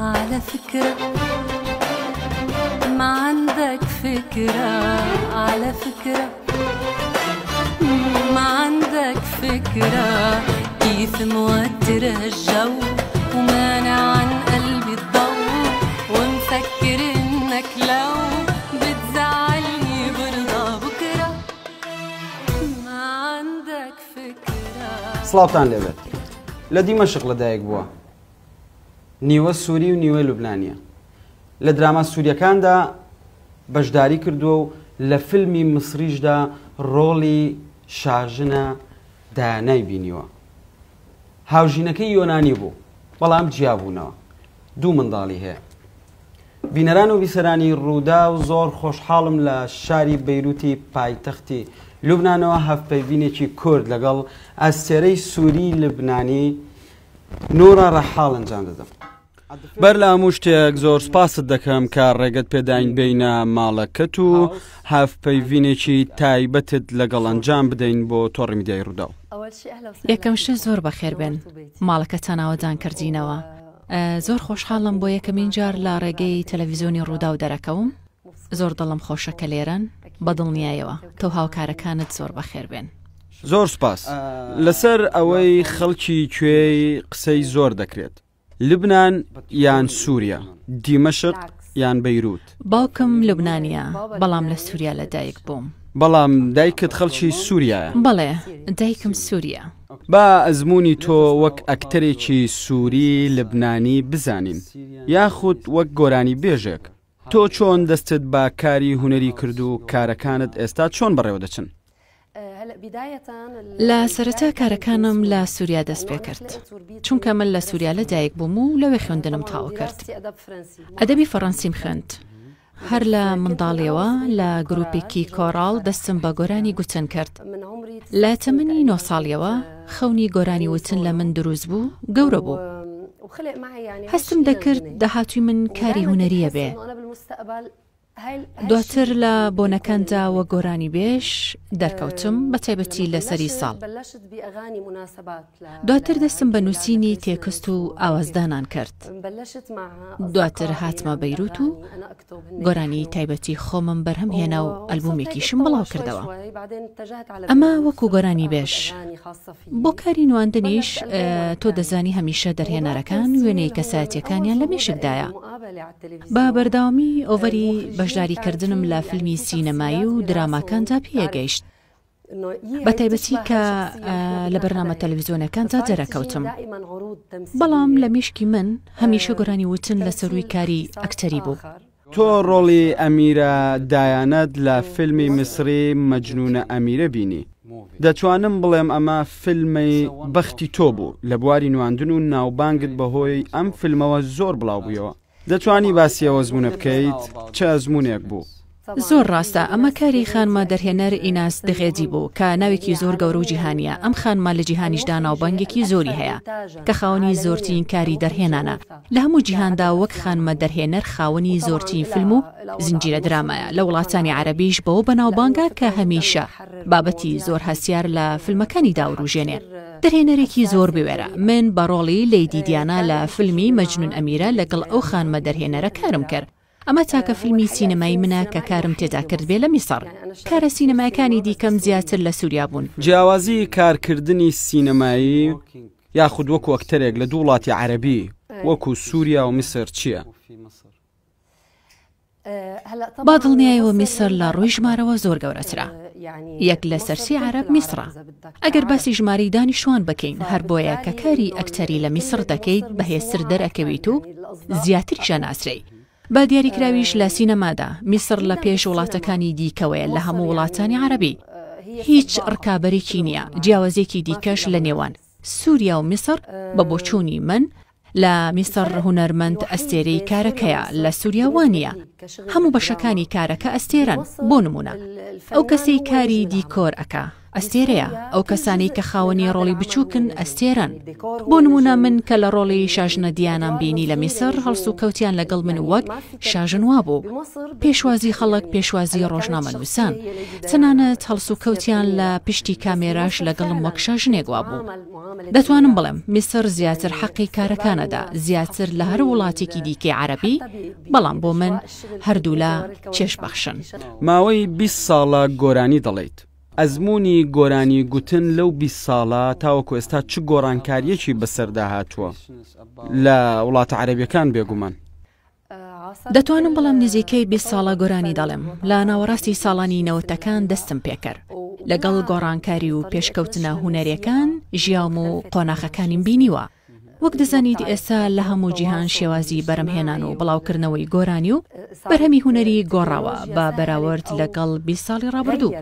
على فكرة ما عندك فكرة على فكرة ما عندك فكرة كيف موتر الجو ومانع عن قلبي الضو ومفكر انك لو بتزعلني برضا بكرة ما عندك فكرة سلاطان لابد لدي ديما شغلة دايق بوا نیوە سووری و نیوە لوبلانە لە دراما سووریەکاندا بەشداری کردووە و لە فیلمی مسریشدا ڕۆڵی شاژنە دانای بینیوە هاوژینەکەی یۆنانی بوو بەڵام جیابوونەوە دوو منداڵی هەیە بینەران و بیسەرانی ڕوودا و زۆر خۆشحاڵم لە شاری بەیروتی پایتەختی لوبنانەوە هەفپەیبینێکی کورد لەگەڵ ئەستێرەی سووری لبنانی نۆرا ڕەحاڵ ئەنجام دەدەم. بەر لە هەموو شتێک زۆر سپاست دەکەم کە ڕێگەت پێداین بینە ماڵەکەت و هەفپەیڤینێکی تایبەتت لەگەڵ ئەنجام بدەین بۆ تۆڕی میدیای ڕوودا. یەکەم شت زۆر بەخێربێن ماڵەکە تەناوەدان کردینەوە. زۆر خۆشحاڵم بۆ یەکەمین جار لە ڕێگەی تەلەڤیزیۆنی ڕوودا و دەرەکەوم زۆر دڵم خۆشەکە لێرەن بەدڵنیایەوە تۆ هاوکارەکانت زۆر بەخێربێن. زۆر سپاس لەسەر ئەوەی خەڵکی کوێی قسەی زۆر دەکرێت لبنان یان سووریا دیمەشق یان بەیروت باوکم لوبنانە بەڵام لە سووریا لە دایک بووم بەڵام دایکت خەڵکی سووریە بڵێ دایکم سووریا با ئەزمموی تۆ وەک ئەکتەرێکی سووری لبنانی بزانین یاخود وەک گۆرانی بێژێک تۆ چۆن دەستت با کاری هوەری کرد و کارەکانت ئێستا چۆن بەڕێوە دەچن لە سەرەتا کارەکانم لە سووریا دەست پێ کرد چونکە من لە سووریا لە دایک بووم و لەوێ خوێندنم تاوە کرد ئەدەبی فەڕەنسیم خوێند هەر لە منداڵیەوە لە گروپێکی کۆڕال دەستم بە گۆرانی گوتن کرد لە تەمەنی نۆ ساڵیەوە خەونی گۆرانی وتن لە من دروست بوو گەورە بوو هەستم دەکرد داهاتوی من کاری هوەریە بێ دواتر لە بۆنەکەندا وە گۆرانی بێش دەرکەوتم بە تایبەتی لەسەری ساڵ دواتر دەستم بە نووسینی تێکست و ئاوازدانان کرد دواتر هاتمە بەیروت و گۆرانی تایبەتی خۆمم بەرهەم هێنا و ئەلبومێکیشم بڵاو کردەوە ئەمە وەکو گۆرانی بێش بۆ کاری نواندنیش تۆ دەزانی هەمیشە دەرهێنارەکان وێنەی کەساتیەکانیان لە مێشکدایە بە بەرداوامی ئۆڤەری بەشداریکردنم لە فیلمی سینەمایی و دراماکاندا پێگەیشت بە تایبەتی کە لە بەرنامە تەلویزیۆنەکاندا دەرەکەوتم بەڵام لە میشکی من هەمیشە گۆرانی وتن لە سەروی کاری ئەکتەری بوو تۆ ڕۆڵی ئەمیرە دایانەت لە فیلمی مسری مەجنونە ئەمیرە بینی دەتوانم بڵێم ئەمە فیلمی بەختی تۆ بوو لە بواری نواندن و ناوبانگت بەهۆی ئەم فیلمەوە زۆر بڵاو بوویەوە دەتوانی باسیەوە زمونە بکەیت چه ئەزمونێک بوو. زۆر ڕاستە ئەمە کاری خانمە دەرهێنەر ئیناس دغێجی بوو کە ناوێکی زۆر گەورە و جیهانیە ئەم خانما لە جیهانیشدا ناوبەنگێکی زۆری هەیە کە خاوەنی زۆرترین کاری دەرهێنانە لە هەموو جیهاندا وەک خانمە دەرهێنەر خاوەنی زۆرترین فیلم و زنجیرە درامایە لە وڵاتانی عربیش بەوە بەناوبانگە کە هەمیشە بابەتی زۆر هەسیار لە فیلمەکانی داوروژێنێ دەرهێنەرێکی زۆر بوێرە من بەڕۆڵی لەیدی دیانە لە فیلمی مەجنون ئەمیرە لەگەڵ ئەو خانمە دەرهێنەرە کارم کرد ئەمە تاکە فیلمی سینەمای منە کە کارم تێدا کردبێ لە میسەڕ کارە سینەمایەکانی دیکەم زیاتر لە سووریا بوون جیاوازی کارکردنی سینەمایی یاخود وەکو ئەکتەرێک لە دوو وڵاتی عەربی وەکو سووریا و میسر چییە؟ با دڵنیایەوە میسر لە ڕووی ژمارەوە زۆر گەورەترا یەک لە سەرسی عرب میسرە ئەگەر باسی ژماری دانیشتوان بکەین هەر بۆیە کە کاری ئەکتەری لە میسر دەکەیت بەهێسر دەرەکەویت و زیاتر ژەناسرەی با دیاریکراویش لە سینەمادا میسر لە پێش وڵاتەکانی دیکەوەیە لە هەموو وڵاتانی عربی هیچ ڕکابەرێکی نییە جیاوازێکی دیکەش لە نێوان سووریا و میسر بە بۆچووی من لا مستر هنرمند استيري كاركيا لسوريا وانيا همو بشكاني كاركا استيران بونمونا او كسي كاري ديكور اكا ئەستێرەیە ئەو کەسانی کە خاوەنی ڕۆڵی بچووکن ئەستێرن بۆ نمونە من کە لە ڕۆڵی شاژنە دییانان بینی لە میسر هەڵس و کەوتیان لەگەڵ من وەک شاژنوا بوو پێشوازی خەڵک پێشوازی ڕۆژنامە نووسان چەنانەت هەڵس و کەوتیان لە پشتی کامێراش لەگەڵم وەک شاژنێکوا بوو دەتوانم بڵێم میسر زیاتر حەقی کارەکانەدا زیاتر لە هەر وڵاتێکی دیکەی عەربی بەڵام بۆ من هەردوو لە چێشبەخشن ماوەی 20 ساڵە گۆرانی دەڵێیت. ئەزمموی گۆرانی گوتن لەو بی ساڵە تاوەکو ئێستا چ گۆڕانکاریەکی بەسەردا هاتووە لە وڵاتە عربیەکان بێگومان. دەتوانم بڵام نزیکەی بی ساڵە گۆرانی دەڵێم لە ناوەڕاستی ساڵانی نەوتەکان دەستم پێکرد لەگەڵ گۆڕانکاری و پێشکەوتنە هوەرەکان ژیام و قۆناخەکانیم بینیوە وەک دەزانیت ئێستا لە هەموو جیهان شێوازی بەرەمهێنان و بڵاوکردنەوەی گۆرانی و بەرهەمی هوەری گۆڕاوە با بەراورد لەگەڵ بی ساڵی ڕابردوو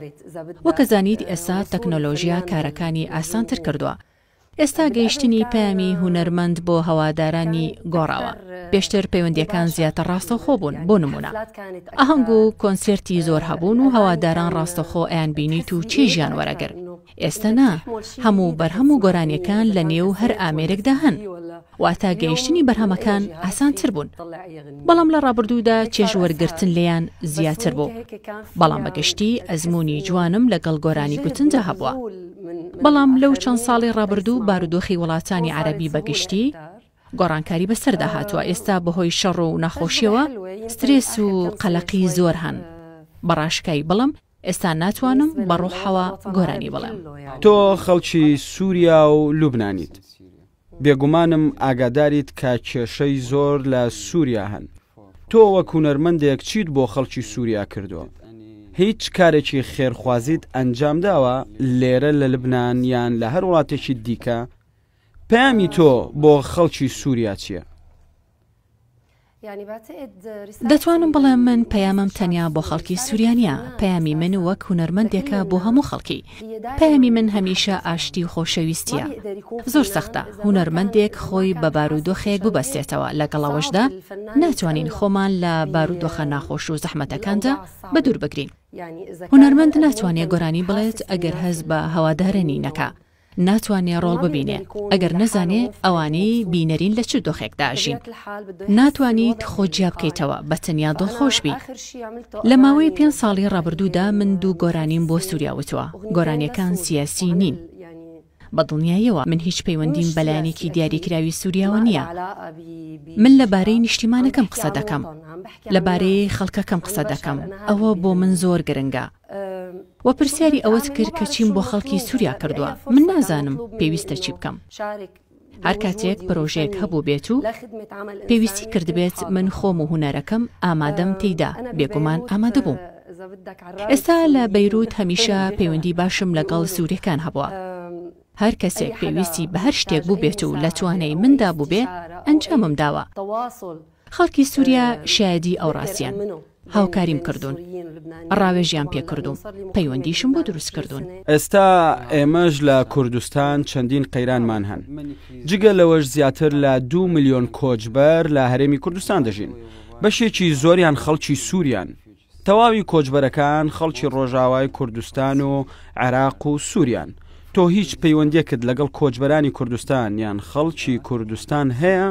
وەکە زانیت ئێستا تەکنۆلۆژیا کارەکانی ئاسانتر کردووە ئێستا گەیشتنی پامی هوەرمەند بۆ هەوادارانی گۆڕاوە پێشتر پەیوەندیەکان زیاتە ڕاستەخۆ بوون بۆ نمونە ئەهنگ و کۆنسرتی زۆر هەبوون و هەواداران ڕاستەخۆ ئەیان بینیت و چی ژیان وەرەگر ئێستا نا هەموو بەرهەم و گۆرانیەکان لە نێو هەر ئامێرێکدا هەن واتە گەیشتنی بەرهەمەکان ئاسانتر بوون بەڵام لە ڕابردوودا چێژوەرگرتن لیان زیاتر بوو بەڵام بەگشتی ئەزمموی جوانم لەگەڵ گۆرانی گوتندا هەبووە بەڵام لەو چەند ساڵی ڕابردوو بارودۆخی وڵاتانی عەربی بەگشتی گۆڕانکاری بەسەردا هاتووە ئێستا بەهۆی شەڕ و نەخۆشیەوە سترس و قەلەقی زۆر هەن بەڕاشکای بڵم ئێستا ناتوانم بەڕوحەوە گۆرانی بڵێم تۆ خەڵکی سووریا و لوبنانیت. بێگومانم ئاگاداریت کە کێشەی زۆر لە سووریا هەن تۆ وەکو نەرمەندێک چیت بۆ خەڵکی سووریا کردووە هیچ کارێکی خێرخوازیت ئەنجام داوە لێرە لە لبنانیان لە هەر وڵاتێکی دیکە پامی تۆ بۆ خەڵکی سووریا چییە دەتوانم بڵێم من پەیامم تەنیا بۆ خەڵکی سوورانیا پەیامی من وەک هوەرمەندێکە بۆ هەموو خەڵکی پەیامی من هەمیشە ئاشتی و خۆشەویستیە زۆر سەختە هوەرمەندێک خۆی بە بارودۆخەیەک ببەستێتەوە لەگەڵەوەشدا ناتوانین خۆمان لە بارودۆخە ناخۆش و زەحمەتەکاندا بەدور بگرین هوەرمەند ناتوانێت گۆرانی بڵێت ئەگەر هەز بە هەوادارەنی نەکە ناتوانێ ڕۆڵ ببینێ ئەگەر نەزانێ ئەوانەی بینەرین لە چ دۆخێکداژین ناتوانیت خۆجیا بکەیتەوە بە تەنیا دڵخۆشبی لە ماوەی پێ ساڵی ڕابردوودا من دوو گۆرانیم بۆ سووریاوتوە گۆرانیەکان سیاسی نین بە دڵنیایەوە من هیچ پەیوەندیم بەلایەنێکی دیاریکراوی سووریاوە نییە من لەبارەی نیشتیمانەکەم قسە دەکەم لەبارەی خەڵکەکەم قسە دەکەم ئەوە بۆ من زۆر گرنگە و پرسیاری ئەوەت کرد کە چیم بۆ خەڵکی سووریا کردووە من نازانم پێویستە چی بکەم هەر کاتێک پرۆژەیەک هەبوو بێت و پێویستی کردبێت من خۆم و هوەرەکەم ئامادەم تێیدا بێگومان ئامادە بووم ئێستا لە بەیروت هەمیشە پەیوەندی باشم لەگەڵ سوورەکان هەبووە هەر کەسێک پێویستی بە هەر شتێک بوو بێت و لە توانەی مندا بوو بێ ئەنجامم داوە خەڵکی سووریا شایدی ئەو ڕاستیان. هاوکاریم کردوون ڕاوێژیان پێکردوم پەیوەندیشم بۆ دروست کردوون ئێستا ئێمەش لە کوردستان چەندین قەیرانمان هەن جگە لەوەش زیاتر لە دو میلیۆن کۆچبەر لە هەرێمی کوردستان دەژین بەشێکی زۆریان خەڵکی سووریان تەواوی کۆچبەرەکان خەڵکی ڕۆژاوای کوردستان و عێراق و سووریان تۆ هیچ پەیوەندیەکت لەگەڵ کۆچبەرانی کوردستان یان خەڵکی کوردستان هەیە؟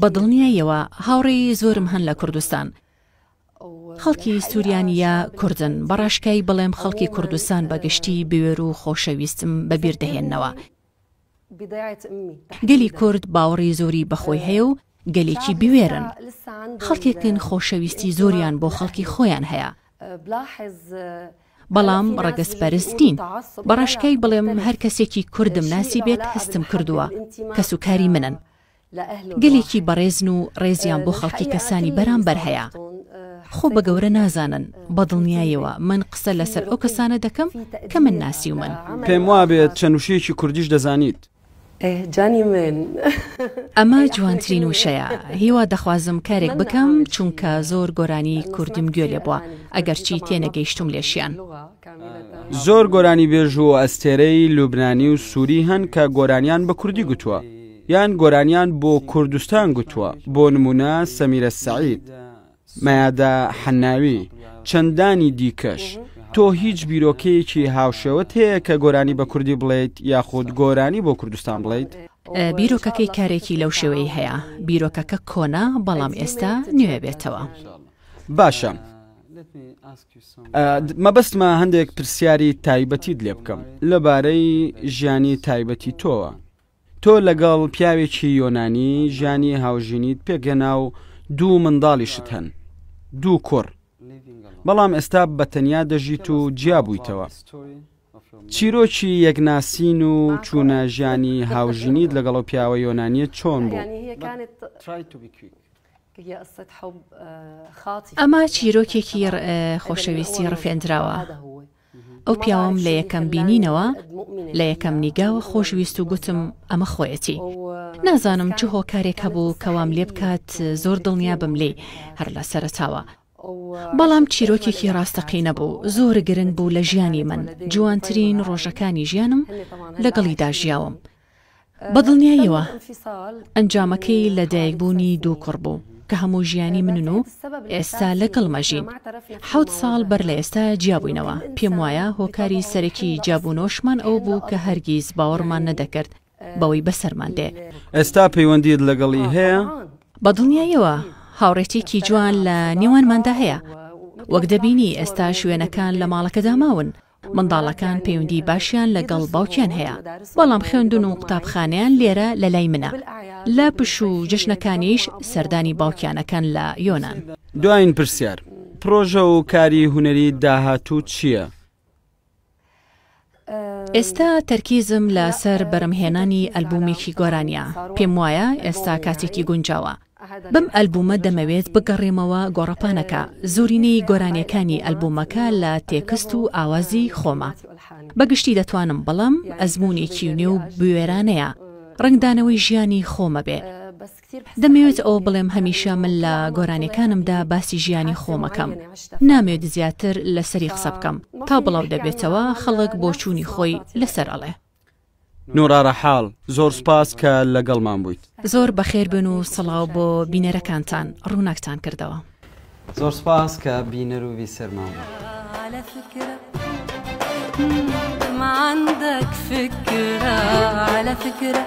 بەدڵنیایەوە هاوڕێی زۆرم هەن لە کوردستان خەڵکی سووریانە کوردن بەڕاشکای بڵێم خەڵکی کوردستان بەگشتی بوێر و خۆشەویستم بەبیر دەهێننەوە. گەلی کورد باوەڕی زۆری بەخۆی هەیە و گەلێکی بوێرن خەڵکێکن خۆشەویستی زۆریان بۆ خەڵکی خۆیان هەیە بەڵام ڕەگەسپەرستین بەڕاشکای بڵێم هەر کەسێکی کوردم ناسی بێت هەستم کردووە کەس و کاری منن گەلێکی بەڕێزن و ڕێزیان بۆ خەڵکی کەسانی بەرامبەر هەیە خۆ بە گەورە نازانن بەدڵنیایەوە من قسە لەسەر ئەو کەسانە دەکەم کە من ناسی و من پێم وابێت چەنووشەیەکی کوردیش دەزانیت جانی من ئەمە جوانترین وشەیە هیوا دەخوازم کارێک بکەم چونکە زۆر گۆرانی کوردیم گوێ لێ بووە ئەگەرچی تێنەگەیشتم لێشیان زۆر گۆرانی بێژ و ئەستێرەی لوبنانی و سووری هەن کە گۆرانیان بە کوردی گوتووە یان گۆرانیان بۆ کوردستان گوتووە بۆ نمونە سەمیرە سعید مەیادا حەناوی چەندانی دیکەش تۆ هیچ بیرۆکەیەکی هاوشێوت هەیە کە گۆرانی بە کوردی بڵێیت یاخود گۆرانی بۆ کوردستان بڵیت بیرۆکەکەی کارێکی لەو شێوەی هەیە بیرۆکەکە کۆنا بەڵام ئێستا نوێ بێتەوە باشە مەبەستمە هەندێک پرسیاری تایبەتیت لێ بکەم لەبارەی ژیانی تایبەتی تۆوە تۆ لەگەڵ پیاوێکی یۆنانی ژیانی هاوژینیت پێگەنا و دوو منداڵیشت هەن دوو کوڕ بەڵام ئێستا بە تەنیا دەژیت و جیابوویتەوە چیرۆکی یەکناسین و چوونە ژیانی هاوژینیت لەگەڵ و پیاوە یۆنانیە چۆن بوو ئەمە چیرۆکێکی خۆشەویستی ڕفێنراوە ئەو پیاوەم لە یەکەم بینینەوە لە یەکەم نیگاوە خۆشویست و گوتم ئەمە خۆیەتی نازانم چه هۆکارێک هەبوو کەوام لێ بکات زۆر دڵنیا بم لێ هەر لە سەرتاوە بەڵام چیرۆکێکی ڕاستەقینە بوو زۆر گرنگ بوو لە ژیانی من جوانترین ڕۆژەکانی ژیانم لەگەڵیدا ژیاوم بەدڵنیایەوە ئەنجامەکەی لە دایکبوونی دوو کوڕ بوو کە هەموو ژیانی منن و ئێستا لەگەڵمەژین حوت ساڵ بەر لە ئێستا جیابووینەوە پێم وایە هۆکاری سەرەکی جیابوونۆشمان ئەو بوو کە هەرگیز باوەڕمان نەدەکرد بەوەی بەسەرمان دێ ئێستا پەیوەندیت لەگەڵی هەیە بە دڵنیایەوە هاوڕێتێکی جوان لە نێوانماندا هەیە وەک دەبینی ئێستا شوێنەکان لە ماڵەکەدا ماون منداڵەکان پەیوەندی باشیان لەگەڵ باوکیان هەیە بەڵام خوێندون و قوتابخانیان لێرە لە لای منە لە پش و جشنەکانیش سەردانی باوکیانەکان لە یۆناان دوایین پرسیار پرۆژە و کاری هوەری داهاتوو چییە؟ ئێستا تەرکیزم لە سەر بەرمهێنانی ئەلبومێکی گۆرانیا پێم وایە ئێستا کاتێکی گونجاوە بم ئەلبومە دەمەوێت بگەڕێمەوە گۆڕەپانەکە زۆرینەی گۆرانیەکانی ئەلبومەکە لە تێکست و ئاوازی خۆمە بەگشتی دەتوانم بڵم ئەزمونێکی نوێ و بوێرانەیە ڕنگدانەوەی ژیانی خۆمە بێ دەمەوێت ئەو بڵێم هەمیشە من لە گۆرانەکانمدا باسی ژیانی خۆمەکەم نامێت زیاتر لەسەری قسە بکەم تا بڵاو دەبێتەوە خەڵک بۆ چووی خۆی لەسەر ئەڵێ نورارە حاڵ زۆر سپاس کە لەگەڵمان بوویت زۆر بەخێر بن و سڵاو بۆ بینەرەکانتان ڕووناکتان کردەوە زۆر سپاس کە بینەر ووی سەرمان عندك فكرة على فكرة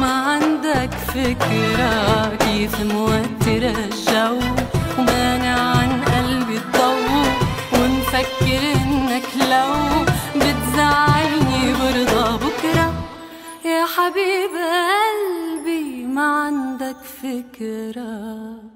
ما عندك فكرة كيف موتر الجو ومانع عن قلبي الضو ونفكر انك لو حبيب قلبي ما عندك فكره